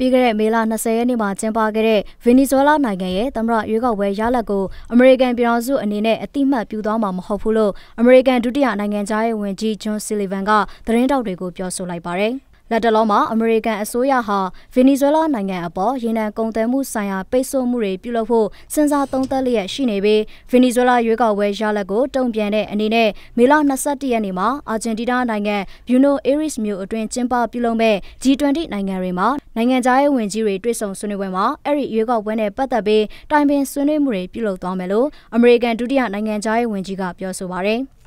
ပြီးခဲ့တဲ့မေလ20ရက်နေ့မှာကျင်းပခဲ့တဲ့ဗင်နီဇွဲလားနိုင်ငံရဲ့သမ္မတရွေးကောက်ပွဲရလဒ်ကိုအမေရိကန်ပြည်ထောင်စု အနေနဲ့အတိမတ်ပြုသွားမှာမဟုတ်ဘူးလို့အမေရိကန်ဒုတိယနိုင်ငံသားရေးဝန်ကြီးဂျွန်ဆီလီဗန်ကသတင်းတောက်တွေကိုပြောဆိုလိုက်ပါတယ်။လက်တလုံးမှာအမေရိကန်အစိုးရဟာဗင်နီဇွဲလားနိုင်ငံအပေါ်ရေနံကုန်သွယ်မှုဆိုင်ရာပိတ်ဆို့မှုတွေပြုလုပ်ဖို့စဉ်းစားသုံးသပ်လျက်ရှိနေပြီးဗင်နီဇွဲလားရွေးကောက်ပွဲရလဒ်ကိုတုံ့ပြန်တဲ့အနေနဲ့မေလ21ရက်နေ့မှာအာဂျင်တီးနားနိုင်ငံဘယူနိုအေရစ်မြို့အတွင်းကျင်းပပြုလုပ်မဲ့ G20 နိုင်ငံတွေမှာနိုင်ငံသားရေးဝန်ကြီးတွေတွေ့ဆုံဆွေးနွေးပွဲမှာအဲ့ဒီရွေးကောက်ပွဲနဲ့ပတ်သက်ပြီးတိုင်ပင်ဆွေးနွေးမှုတွေပြုလုပ်သွားမယ်လို့အမေရိကန်ဒုတိယနိုင်ငံသားရေးဝန်ကြီးကပြောဆိုပါတယ်။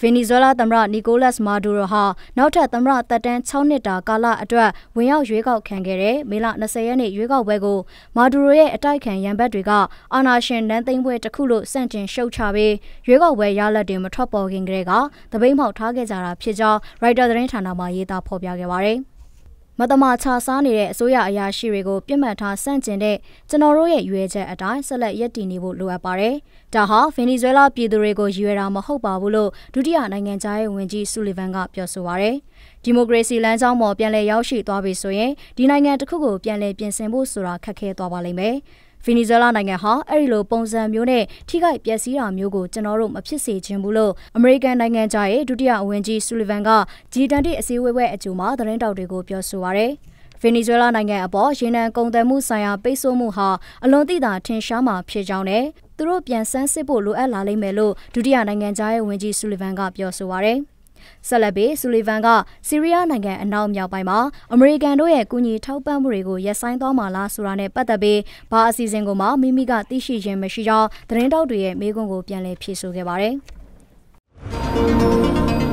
ဗင်နီဇွဲလားသမ္မတနီကိုလတ်မာဒူရိုဟာနောက်ထပ်သမ္မတသက်တမ်း6နှစ်တာကာလအတွက်ဝင်ရောက်ရွေးကောက်ခံခဲ့တဲ့မေလ20ရက်နေ့ရွေးကောက်ပွဲကိုမာဒူရိုရဲ့အတိုက်ခံရန်ဘက်တွေကအာနာရှင်လမ်းသိမ်းပွဲတစ်ခုလို့စန့်ကျင်ရှုတ်ချပြီးရွေးကောက်ပွဲရလဒ်တွေမထွက်ပေါ်ခင်ကတည်းကသပိတ်မှောက်ထားခဲ့ကြတာဖြစ်ကြောင်းရိုက်တာသတင်းဌာနမှရေးသားဖော်ပြခဲ့ပါတယ်။မတမာခြားစားနေတဲ့အစိုးရအရာရှိတွေကိုပြစ်မှတ်ထားဆန့်ကျင်တဲ့ကျွန်တော်တို့ရဲ့ရွေးချက်အတိုင်းဆက်လက်ရည်တည်နေဖို့လိုအပ်ပါတယ်။ဒါဟာဗင်နီဇွဲလားပြည်သူတွေကိုရွေးတာမဟုတ်ပါဘူးလို့ဒုတိယနိုင်ငံသားရဲ့ဝန်ကြီးဆူလီဗန်ကပြောဆိုပါရယ်။ဒီမိုကရေစီလမ်းကြောင်းပေါ်ပြန်လည်ရောက်ရှိသွားပြီဆိုရင်ဒီနိုင်ငံတစ်ခုကိုပြန်လည်ပြင်ဆင်ဖို့ဆိုတာခက်ခဲသွားပါလိမ့်မယ်။ဗီနီဇွဲလားနိုင်ငံဟာအဲ့ဒီလိုပုံစံမျိုးနဲ့ထိခိုက်ပျက်စီးတာမျိုးကိုကျွန်တော်တို့မဖြစ်စေချင်ဘူးလို့အမေရိကန်နိုင်ငံသားရဲ့ဒုတိယအဝန်ကြီးဆူလီဗန်က G20 အစည်းအဝေးပွဲအကြိုမှာသတင်းတောက်တွေကိုပြောဆိုပါရယ်ဗင်နီဇွဲလားနိုင်ငံအပေါ်ရေနံကုန်သွယ်မှုဆိုင်ရာပိတ်ဆို့မှုဟာအလွန်သိသာထင်ရှားမှာဖြစ်ကြောင်းနဲ့သူတို့ပြန်ဆန်းစစ်ဖို့လိုအပ်လာလိမ့်မယ်လို့ဒုတိယနိုင်ငံသားရဲ့ဝန်ကြီးဆူလီဗန်ကပြောဆိုပါရယ်။ဆက်လက်ပြီးဆူလီဗန်ကဆီးရီးယားနိုင်ငံအနောက်မြောက်ပိုင်းမှာအမေရိကန်တို့ရဲ့ကူညီထောက်ပံ့မှုတွေကိုရပ်ဆိုင်းသွားမှာလားဆိုတာနဲ့ပတ်သက်ပြီးဘာအစီအစဉ်ကိုမှမိမိကသိရှိခြင်းမရှိကြောင်းသတင်းတောက်တွေရဲ့မေးခွန်းကိုပြန်လည်ဖြေဆိုခဲ့ပါတယ်။